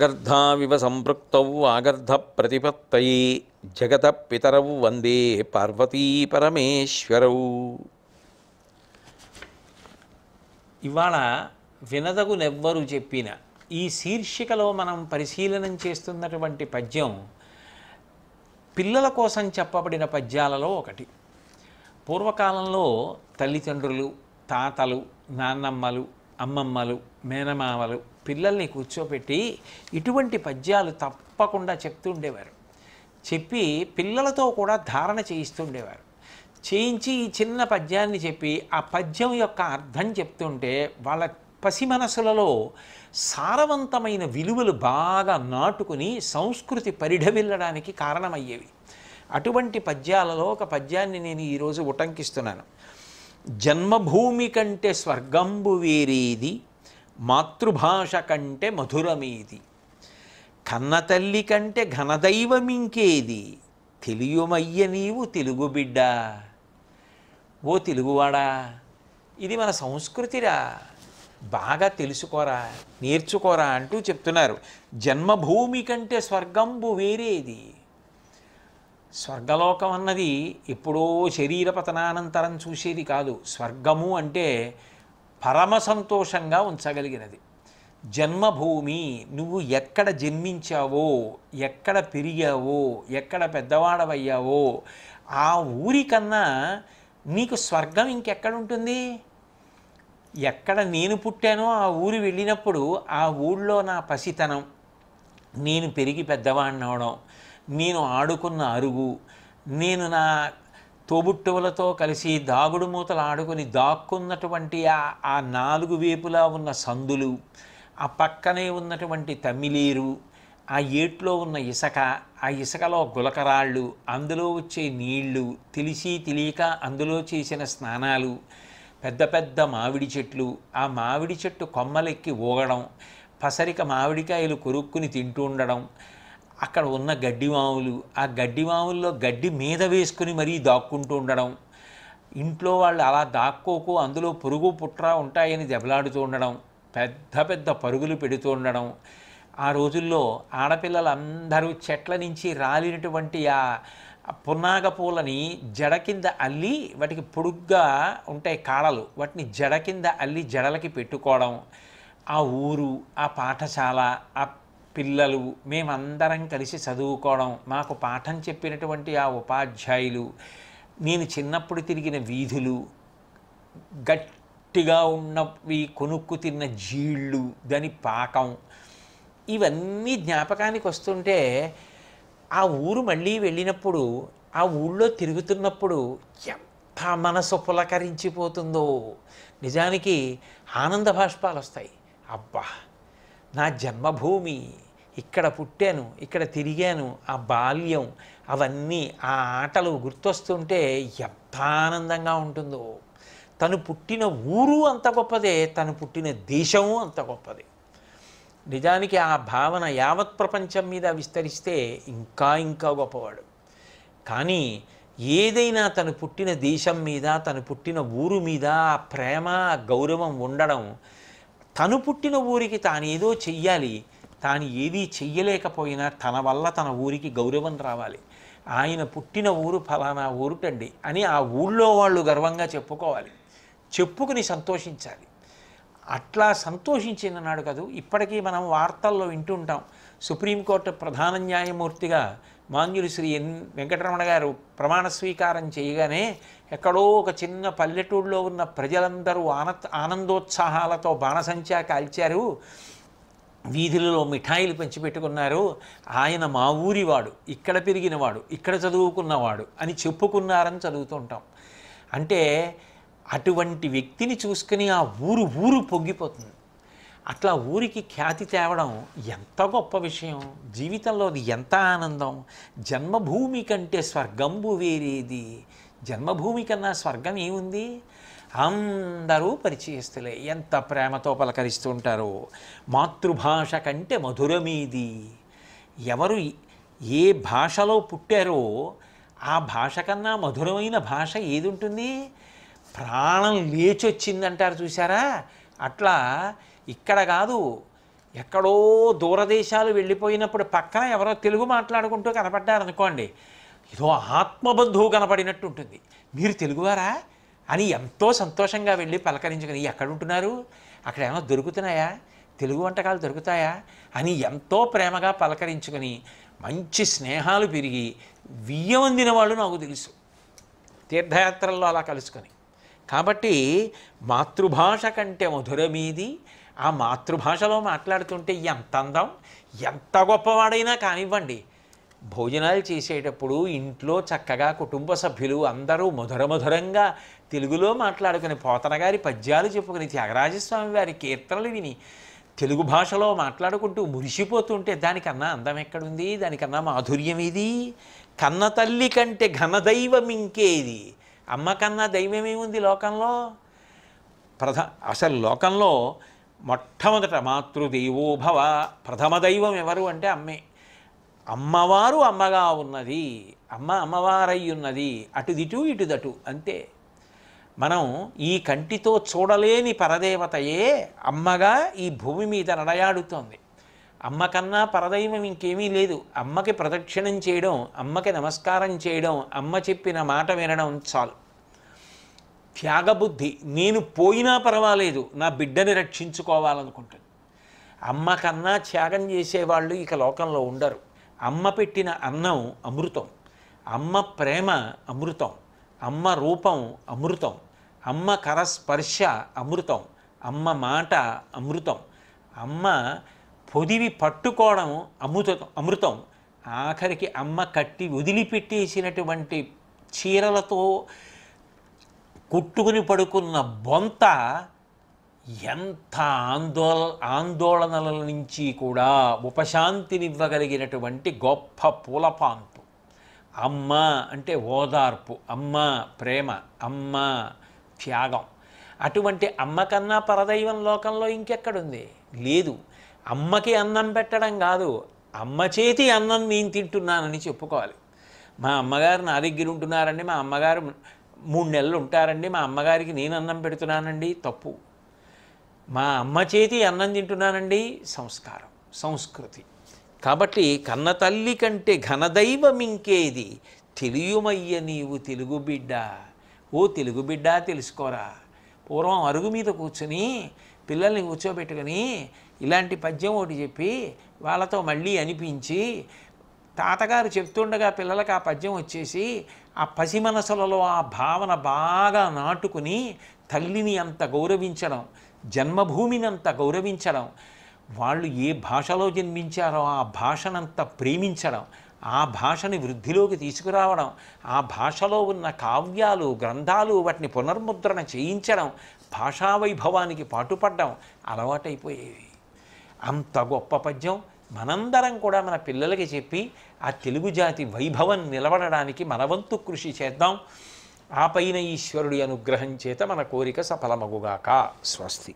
ఆగర్ధావివ సంపృక్తౌ ఆగర్ధ ప్రతిపత్తయే జగత పితరౌ వందే పార్వతీ పరమేశ్వరౌ ఇవాళ వినదగునెవ్వరు చెప్పిన ఈ శీర్షికలో మనం పరిశీలనం చేస్తున్నటువంటి పద్యం పిల్లల కోసం చెప్పబడిన పద్యాలలో ఒకటి పూర్వకాలంలో తల్లిదండ్రులు తాతలు నాన్నమ్మలు అమ్మమ్మలు మేనమామలు పిల్లల్ని కూర్చోపెట్టి ఇటువంటి పద్యాలు తప్పకుండా చెప్తుండేవారు చెప్పి పిల్లలతో కూడా ధారణ చేయిస్తుండేవారు చేయించి ఈ చిన్న పద్యాన్ని చెప్పి ఆ పద్యం యొక్క అర్థం చెప్తుంటే వాళ్ళ పసి మనసులలో సారవంతమైన విలువలు బాగా నాటుకుని సంస్కృతి పరిఢవిల్లడానికి కారణమయ్యేవి అటువంటి పద్యాలలో ఒక పద్యాన్ని నేను ఈరోజు ఉటంకిస్తున్నాను జన్మభూమి కంటే స్వర్గంబు వేరేది మాతృభాష కంటే మధురమేది కన్నతల్లి కంటే ఘనదైవమింకేది తెలియమయ్య నీవు తెలుగు బిడ్డ ఓ తెలుగువాడా ఇది మన సంస్కృతిరా బాగా తెలుసుకోరా నేర్చుకోరా అంటూ చెప్తున్నారు జన్మభూమి కంటే స్వర్గంబు వేరేది స్వర్గలోకం అన్నది ఎప్పుడో శరీర పతనానంతరం చూసేది కాదు స్వర్గము అంటే పరమ సంతోషంగా ఉంచగలిగినది జన్మభూమి నువ్వు ఎక్కడ జన్మించావో ఎక్కడ పెరిగావో ఎక్కడ పెద్దవాడవయ్యావో ఆ ఊరికన్నా నీకు స్వర్గం ఇంకెక్కడ ఉంటుంది ఎక్కడ నేను పుట్టానో ఆ ఊరు వెళ్ళినప్పుడు ఆ ఊళ్ళో నా పసితనం నేను పెరిగి పెద్దవాడినవడం నేను ఆడుకున్న అరుగు నేను నా తోబుట్టువులతో కలిసి దాగుడు మూతలు ఆడుకొని దాక్కున్నటువంటి ఆ నాలుగు వేపులా ఉన్న సందులు ఆ పక్కనే ఉన్నటువంటి తమిళీరు ఆ ఏట్లో ఉన్న ఇసక ఆ ఇసకలో గులకరాళ్ళు అందులో వచ్చే నీళ్లు తెలిసి తెలియక అందులో చేసిన స్నానాలు పెద్ద పెద్ద మామిడి చెట్లు ఆ మామిడి చెట్టు కొమ్మలెక్కి ఊగడం పసరిక మామిడికాయలు కొరుక్కుని తింటూ ఉండడం అక్కడ ఉన్న గడ్డివాములు ఆ గడ్డివాముల్లో గడ్డి మీద వేసుకుని మరీ దాక్కుంటూ ఉండడం ఇంట్లో వాళ్ళు అలా దాక్కోకు అందులో పురుగు పుట్ర ఉంటాయని దెబ్బలాడుతూ ఉండడం పెద్ద పెద్ద పరుగులు పెడుతూ ఉండడం ఆ రోజుల్లో ఆడపిల్లలందరూ చెట్ల నుంచి రాలినటువంటి ఆ పున్నాగ పూలని జడ కింద అల్లి వాటికి పొడుగ్గా ఉంటాయి కాడలు వాటిని జడ కింద అల్లి జడలకి పెట్టుకోవడం ఆ ఊరు ఆ పాఠశాల ఆ పిల్లలు మేమందరం కలిసి చదువుకోవడం మాకు పాఠం చెప్పినటువంటి ఆ ఉపాధ్యాయులు నేను చిన్నప్పుడు తిరిగిన వీధులు గట్టిగా ఉన్నవి కొనుక్కు తిన్న జీళ్ళు దాని పాకం ఇవన్నీ జ్ఞాపకానికి వస్తుంటే ఆ ఊరు మళ్ళీ వెళ్ళినప్పుడు ఆ ఊళ్ళో తిరుగుతున్నప్పుడు ఎంత మనసు పులకరించిపోతుందో నిజానికి ఆనంద భాష్పాలు వస్తాయి అబ్బా నా జన్మభూమి ఇక్కడ పుట్టాను ఇక్కడ తిరిగాను ఆ బాల్యం అవన్నీ ఆ ఆటలు గుర్తొస్తుంటే ఎంత ఆనందంగా ఉంటుందో తను పుట్టిన ఊరు అంత గొప్పదే తను పుట్టిన దేశము అంత గొప్పదే నిజానికి ఆ భావన యావత్ ప్రపంచం మీద విస్తరిస్తే ఇంకా ఇంకా గొప్పవాడు కానీ ఏదైనా తను పుట్టిన దేశం మీద తను పుట్టిన ఊరు మీద ఆ ప్రేమ గౌరవం ఉండడం తను పుట్టిన ఊరికి తాను ఏదో చెయ్యాలి తాను ఏదీ చెయ్యలేకపోయినా తన వల్ల తన ఊరికి గౌరవం రావాలి ఆయన పుట్టిన ఊరు ఫలానా ఊరుటండి అని ఆ ఊళ్ళో వాళ్ళు గర్వంగా చెప్పుకోవాలి చెప్పుకుని సంతోషించాలి అట్లా సంతోషించిన నాడు కదూ ఇప్పటికీ మనం వార్తల్లో వింటుంటాం సుప్రీంకోర్టు ప్రధాన న్యాయమూర్తిగా మాన్యులు శ్రీ ఎన్ వెంకటరమణ గారు ప్రమాణ స్వీకారం చేయగానే ఎక్కడో ఒక చిన్న పల్లెటూళ్ళలో ఉన్న ప్రజలందరూ ఆన ఆనందోత్సాహాలతో బాణసంచా కాల్చారు వీధులలో మిఠాయిలు పంచిపెట్టుకున్నారు ఆయన మా ఊరివాడు ఇక్కడ పెరిగినవాడు ఇక్కడ చదువుకున్నవాడు అని చెప్పుకున్నారని చదువుతుంటాం అంటే అటువంటి వ్యక్తిని చూసుకుని ఆ ఊరు ఊరు పొంగిపోతుంది అట్లా ఊరికి ఖ్యాతి తేవడం ఎంత గొప్ప విషయం జీవితంలో అది ఎంత ఆనందం జన్మభూమి కంటే స్వర్గంబు వేరేది జన్మభూమి కన్నా స్వర్గం ఏముంది అందరూ పరిచయస్తులే ఎంత ప్రేమతో పలకరిస్తూ మాతృభాష కంటే మధురమీది ఎవరు ఏ భాషలో పుట్టారో ఆ భాష కన్నా మధురమైన భాష ఏది ఉంటుంది ప్రాణం లేచొచ్చిందంటారు చూసారా అట్లా ఇక్కడ కాదు ఎక్కడో దూరదేశాలు వెళ్ళిపోయినప్పుడు పక్కన ఎవరో తెలుగు మాట్లాడుకుంటూ కనపడ్డారనుకోండి ఏదో ఆత్మబంధువు కనపడినట్టు ఉంటుంది మీరు తెలుగువారా అని ఎంతో సంతోషంగా వెళ్ళి పలకరించుకుని ఎక్కడ ఉంటున్నారు అక్కడ ఏమైనా దొరుకుతున్నాయా తెలుగు వంటకాలు దొరుకుతాయా అని ఎంతో ప్రేమగా పలకరించుకుని మంచి స్నేహాలు పెరిగి వియ్యమందిన వాళ్ళు నాకు తెలుసు తీర్థయాత్రల్లో అలా కలుసుకొని కాబట్టి మాతృభాష కంటే మధురమీది ఆ మాతృభాషలో మాట్లాడుతుంటే ఎంత అందం ఎంత గొప్పవాడైనా కానివ్వండి భోజనాలు చేసేటప్పుడు ఇంట్లో చక్కగా కుటుంబ సభ్యులు అందరూ మధుర మధురంగా తెలుగులో మాట్లాడుకుని పోతనగారి పద్యాలు చెప్పుకుని త్యాగరాజస్వామి వారి కీర్తనలు విని తెలుగు భాషలో మాట్లాడుకుంటూ మురిసిపోతుంటే దానికన్నా అందం ఎక్కడుంది దానికన్నా మాధుర్యం ఇది కన్న తల్లి కంటే ఘనదైవం ఇంకేది అమ్మ కన్నా దైవమేముంది లోకంలో ప్రధా అసలు లోకంలో మొట్టమొదట మాతృదేవో భవ ప్రథమ దైవం ఎవరు అంటే అమ్మే అమ్మవారు అమ్మగా ఉన్నది అమ్మ అమ్మవారయ్యున్నది అటుదిటు ఇటుదటు అంతే మనం ఈ కంటితో చూడలేని పరదేవతయే అమ్మగా ఈ భూమి మీద నడయాడుతోంది అమ్మ కన్నా పరదైవం ఇంకేమీ లేదు అమ్మకి ప్రదక్షిణం చేయడం అమ్మకి నమస్కారం చేయడం అమ్మ చెప్పిన మాట వినడం చాలు త్యాగబుద్ధి నేను పోయినా పర్వాలేదు నా బిడ్డని రక్షించుకోవాలనుకుంటాను అమ్మ కన్నా త్యాగం చేసేవాళ్ళు ఇక లోకంలో ఉండరు అమ్మ పెట్టిన అన్నం అమృతం అమ్మ ప్రేమ అమృతం అమ్మ రూపం అమృతం అమ్మ కరస్పర్శ అమృతం అమ్మ మాట అమృతం అమ్మ పొదివి పట్టుకోవడం అమృతం అమృతం ఆఖరికి అమ్మ కట్టి వదిలిపెట్టేసినటువంటి చీరలతో కుట్టుకుని పడుకున్న బొంత ఎంత ఆందోళ ఆందోళనల నుంచి కూడా ఉపశాంతినివ్వగలిగినటువంటి గొప్ప పూలపాన్పు అమ్మ అంటే ఓదార్పు అమ్మ ప్రేమ అమ్మ త్యాగం అటువంటి అమ్మ కన్నా పరదైవం లోకంలో ఇంకెక్కడుంది లేదు అమ్మకి అన్నం పెట్టడం కాదు అమ్మ చేతి అన్నం నేను తింటున్నానని చెప్పుకోవాలి మా అమ్మగారు నా దగ్గర ఉంటున్నారండి మా అమ్మగారు మూడు నెలలు ఉంటారండి మా అమ్మగారికి నేను అన్నం పెడుతున్నానండి తప్పు మా అమ్మ చేతి అన్నం తింటున్నానండి సంస్కారం సంస్కృతి కాబట్టి కన్నతల్లి కంటే ఘనదైవమింకేది తెలియమయ్య నీవు తెలుగు బిడ్డ ఓ తెలుగు బిడ్డ తెలుసుకోరా పూర్వం అరుగు మీద కూర్చుని పిల్లల్ని కూర్చోబెట్టుకొని ఇలాంటి పద్యం ఒకటి చెప్పి వాళ్ళతో మళ్ళీ అనిపించి తాతగారు చెప్తుండగా పిల్లలకు ఆ పద్యం వచ్చేసి ఆ పసి మనసులలో ఆ భావన బాగా నాటుకుని తల్లిని అంత గౌరవించడం జన్మభూమిని అంత గౌరవించడం వాళ్ళు ఏ భాషలో జన్మించారో ఆ భాషనంత ప్రేమించడం ఆ భాషని వృద్ధిలోకి తీసుకురావడం ఆ భాషలో ఉన్న కావ్యాలు గ్రంథాలు వాటిని పునర్ముద్రణ చేయించడం భాషావైభవానికి పాటుపడ్డం పాటుపడడం అలవాటైపోయేవి అంత గొప్ప పద్యం మనందరం కూడా మన పిల్లలకి చెప్పి ఆ తెలుగు జాతి వైభవం నిలబడడానికి మనవంతు కృషి చేద్దాం ఆ పైన ఈశ్వరుడి అనుగ్రహం చేత మన కోరిక సఫలమగుగాక స్వస్తి